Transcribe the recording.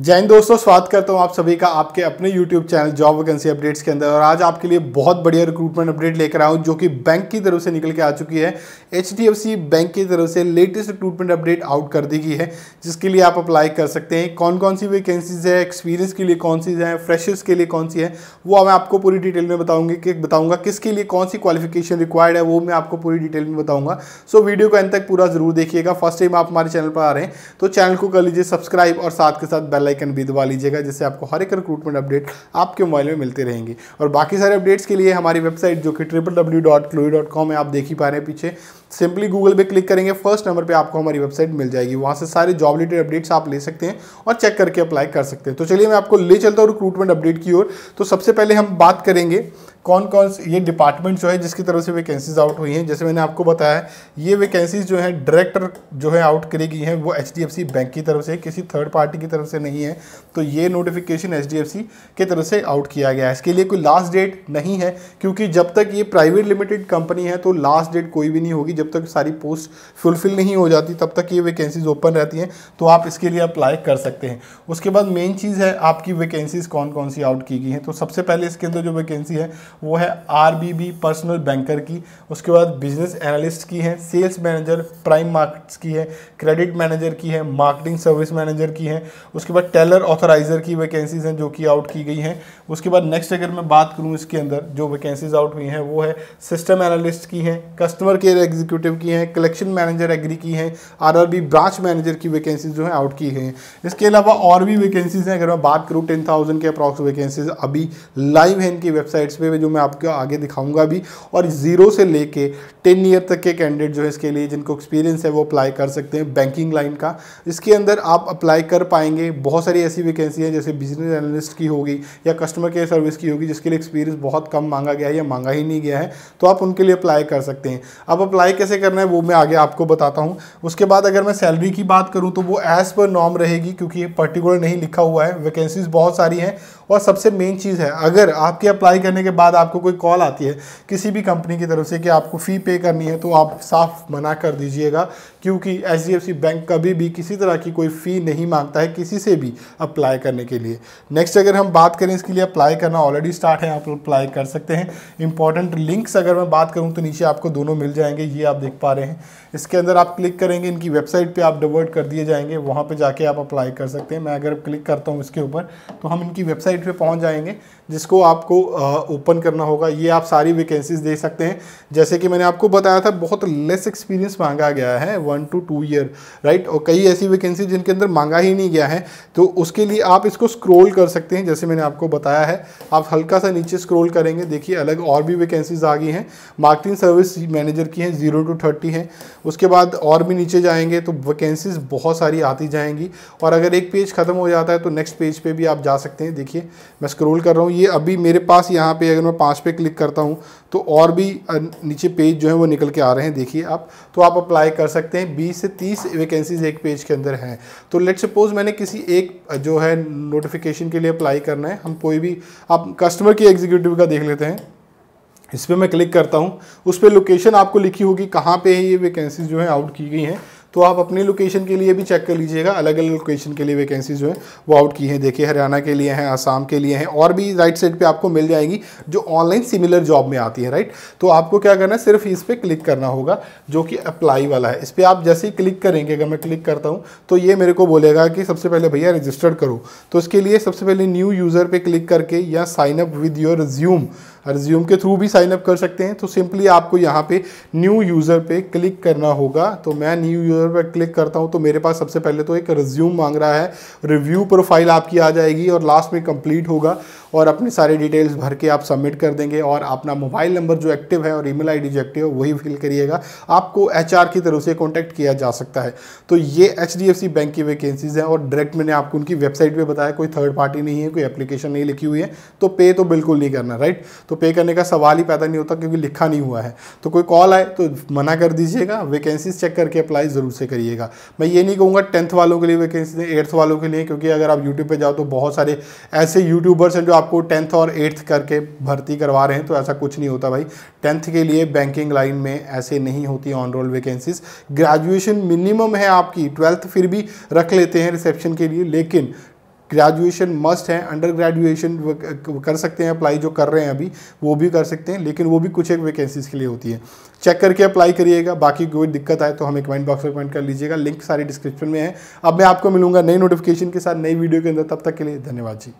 जैन दोस्तों स्वागत करता हूँ आप सभी का आपके अपने YouTube channel job vacancy updates के अंदर और आज आपके लिए बहुत बढ़िया रिक्रूटमेंट अपडेट लेकर आया हूं जो कि बैंक की तरफ से निकल के आ चुकी है एच बैंक की तरफ से लेटेस्ट रिक्रूटमेंट अपडेट आउट कर दी गई है जिसके लिए आप अप्लाई कर सकते हैं कौन कौन सी वैकेंसीज है एक्सपीरियंस के लिए कौन सी है फ्रेशर्स के लिए कौन सी है वो मैं आपको पूरी डिटेल में बताऊंगी कि बताऊंगा किसके लिए कौन सी क्वालिफिकेशन रिक्वायर्ड है वो मैं आपको पूरी डिटेल में बताऊँगा सो वीडियो को अंत तक पूरा जरूर देखिएगा फर्स्ट टाइम आप हमारे चैनल पर आ रहे हैं तो चैनल को कर लीजिए सब्सक्राइब और साथ के साथ बेल बेल आइकन भी दबा लीजिएगा जिससे आपको हर एक रिक्रूटमेंट अपडेट आपके मोबाइल में मिलते रहेंगे और बाकी सारे अपडेट्स के लिए हमारी वेबसाइट जो कि ट्रिपल डब्ल्यू डॉट क्लोई डॉट कॉम है आप देख ही पा रहे हैं पीछे सिंपली गूगल पे क्लिक करेंगे फर्स्ट नंबर पे आपको हमारी वेबसाइट मिल जाएगी वहाँ से सारे जॉब रिलेटेड अपडेट्स आप ले सकते हैं और चेक करके अप्लाई कर सकते हैं तो चलिए मैं आपको ले चलता हूँ रिक्रूटमेंट अपडेट की ओर तो सबसे पहले हम बात करेंगे कौन कौन से ये डिपार्टमेंट जो है जिसकी तरफ से वैकेंसीज आउट हुई हैं जैसे मैंने आपको बताया ये वैकेंसीज जो है डायरेक्टर जो है आउट करी गई हैं वो एच बैंक की तरफ से किसी थर्ड पार्टी की तरफ से नहीं है तो ये नोटिफिकेशन एच की तरफ से आउट किया गया है इसके लिए कोई लास्ट डेट नहीं है क्योंकि जब तक ये प्राइवेट लिमिटेड कंपनी है तो लास्ट डेट कोई भी नहीं होगी जब तक सारी पोस्ट फुलफिल नहीं हो जाती तब तक ये वैकेंसीज ओपन रहती हैं तो आप इसके लिए अप्लाई कर सकते हैं उसके बाद मेन चीज़ है आपकी वैकेंसीज कौन कौन सी आउट की गई हैं तो सबसे पहले इसके अंदर जो वैकेंसी है वो है आरबीबी पर्सनल बैंकर की उसके बाद बिजनेस एनालिस्ट की है सेल्स मैनेजर प्राइम मार्केट्स की है क्रेडिट मैनेजर की है मार्केटिंग सर्विस मैनेजर की है उसके बाद टेलर ऑथराइजर की वैकेंसीज हैं जो कि आउट की गई हैं उसके बाद नेक्स्ट अगर मैं बात करूँ इसके अंदर जो वैकेंसीज आउट हुई हैं वो है सिस्टम एनालिस्ट की हैं कस्टमर केयर एग्जीक्यूटिव की हैं कलेक्शन मैनेजर एग्री की हैं बी ब्रांच मैनेजर की वैकेंसीज जो हैं आउट की गई हैं इसके अलावा और भी वैकेंसीज हैं अगर मैं बात करूँ टेन थाउजेंड के अप्रॉक्स वैकेंसीज अभी लाइव हैं इनकी वेबसाइट्स पर जो मैं आपको आगे दिखाऊंगा भी और ज़ीरो से लेके टेन ईयर तक के कैंडिडेट जो है इसके लिए जिनको एक्सपीरियंस है वो अप्लाई कर सकते हैं बैंकिंग लाइन का इसके अंदर आप अप्लाई कर पाएंगे बहुत सारी ऐसी वैकेंसी हैं जैसे बिजनेस एनालिस्ट की होगी या कस्टमर केयर सर्विस की होगी जिसके लिए एक्सपीरियंस बहुत कम मांगा गया है या मांगा ही नहीं गया है तो आप उनके लिए अप्लाई कर सकते हैं अब अप्लाई कैसे करना है वो मैं आगे आपको बताता हूँ उसके बाद अगर मैं सैलरी की बात करूँ तो वो एज़ पर नॉर्म रहेगी क्योंकि पर्टिकुलर नहीं लिखा हुआ है वैकेंसीज बहुत सारी हैं और सबसे मेन चीज़ है अगर आपके अप्लाई करने के बाद बाद आपको कोई कॉल आती है किसी भी कंपनी की तरफ से कि आपको फ़ी पे करनी है तो आप साफ मना कर दीजिएगा क्योंकि एच बैंक कभी भी किसी तरह की कोई फ़ी नहीं मांगता है किसी से भी अप्लाई करने के लिए नेक्स्ट अगर हम बात करें इसके लिए अप्लाई करना ऑलरेडी स्टार्ट है आप अप्लाई कर सकते हैं इंपॉर्टेंट लिंक्स अगर मैं बात करूँ तो नीचे आपको दोनों मिल जाएंगे ये आप देख पा रहे हैं इसके अंदर आप क्लिक करेंगे इनकी वेबसाइट पर आप डिवर्ट कर दिए जाएंगे वहाँ पर जाके आप अप्लाई कर सकते हैं मैं अगर क्लिक करता हूँ इसके ऊपर तो हम इनकी वेबसाइट पर पहुँच जाएंगे जिसको आपको ओपन करना होगा ये आप सारी वैकेंसीज देख सकते हैं जैसे कि मैंने आपको बताया था बहुत लेस एक्सपीरियंस मांगा गया है one two two year right और कई ऐसी वैकेंसी जिनके अंदर मांगा ही नहीं गया है तो उसके लिए आप इसको स्क्रोल कर सकते हैं जैसे मैंने आपको बताया है आप हल्का सा नीचे स्क्रोल करेंगे देखिए अलग और भी वैकेंसीज आ गई हैं मार्केटिंग सर्विस मैनेजर की हैं जीरो टू थर्टी हैं उसके बाद और भी नीचे जाएंगे तो वैकेंसीज बहुत सारी आती जाएंगी और अगर एक पेज ख़त्म हो जाता है तो नेक्स्ट पेज पे भी आप जा सकते हैं देखिए मैं स्क्रोल कर रहा हूँ ये अभी मेरे पास यहाँ पे अगर मैं पाँच पे क्लिक करता हूँ तो और भी नीचे पेज जो है वो निकल के आ रहे हैं देखिए आप तो आप अप्लाई कर सकते हैं बीस से तीस वैकेंसीज एक पेज के अंदर हैं तो लेट सपोज़ मैंने किसी एक जो है नोटिफिकेशन के लिए अप्लाई करना है हम कोई भी आप कस्टमर के एग्जीक्यूटिव का देख लेते हैं इस पर मैं क्लिक करता हूँ उस पर लोकेशन आपको लिखी होगी कहाँ पे है ये वैकेंसीज जो है आउट की गई हैं तो आप अपनी लोकेशन के लिए भी चेक कर लीजिएगा अलग अलग लोकेशन के लिए वैकेंसी जो है वो आउट की हैं देखिए हरियाणा के लिए हैं आसाम के लिए हैं और भी राइट साइड पर आपको मिल जाएंगी जो ऑनलाइन सिमिलर जॉब में आती है राइट तो आपको क्या करना है सिर्फ इस पर क्लिक करना होगा जो कि अप्लाई वाला है इस पर आप जैसे ही क्लिक करेंगे अगर मैं क्लिक करता हूँ तो ये मेरे को बोलेगा कि सबसे पहले भैया रजिस्टर्ड करो तो इसके लिए सबसे पहले न्यू यूज़र पर क्लिक करके या sign up with your resume resume के थ्रू भी साइन अप कर सकते हैं तो सिंपली आपको यहाँ पे न्यू यूज़र पे क्लिक करना होगा तो मैं न्यू यूज़र पर क्लिक करता हूँ तो मेरे पास सबसे पहले तो एक रिज्यूम मांग रहा है रिव्यू प्रोफाइल आपकी आ जाएगी और लास्ट में कंप्लीट होगा और अपने सारे डिटेल्स भर के आप सबमिट कर देंगे और अपना मोबाइल नंबर जो एक्टिव है और ईमेल आईडी जो एक्टिव है वही फिल करिएगा आपको एचआर की तरफ से कॉन्टैक्ट किया जा सकता है तो ये एच बैंक की वैकेंसीज़ हैं और डायरेक्ट मैंने आपको उनकी वेबसाइट पर बताया कोई थर्ड पार्टी नहीं है कोई एप्लीकेशन नहीं लिखी हुई है तो पे तो बिल्कुल नहीं करना राइट तो पे करने का सवाल ही पैदा नहीं होता क्योंकि लिखा नहीं हुआ है तो कोई कॉल आए तो मना कर दीजिएगा वैकेंसीज चेक करके अप्लाई ज़रूर से करिएगा मैं ये नहीं कहूँगा टेंथ वालों के लिए वैकेंसी एट्थ वालों के लिए क्योंकि अगर आप यूट्यूब पर जाओ तो बहुत सारे ऐसे यूट्यूबर्स हैं जो आप आपको टेंथ और एट्थ करके भर्ती करवा रहे हैं तो ऐसा कुछ नहीं होता भाई टेंथ के लिए बैंकिंग लाइन में ऐसे नहीं होती on roll vacancies graduation minimum है आपकी ट्वेल्थ फिर भी रख लेते हैं रिसेप्शन के लिए लेकिन ग्रेजुएशन मस्ट है अंडर ग्रेजुएशन कर सकते हैं अप्लाई जो कर रहे हैं अभी वो भी कर सकते हैं लेकिन वो भी कुछ एक वैकेंसीज के लिए होती है चेक करके अप्लाई करिएगा बाकी कोई दिक्कत आए तो हमें कमेंट बॉक्स में कमेंट कर लीजिएगा लिंक सारी डिस्क्रिप्शन में है अब मैं आपको मिलूंगा नई नोटिफिकेशन के साथ नई वीडियो के अंदर तब तक के लिए धन्यवाद जी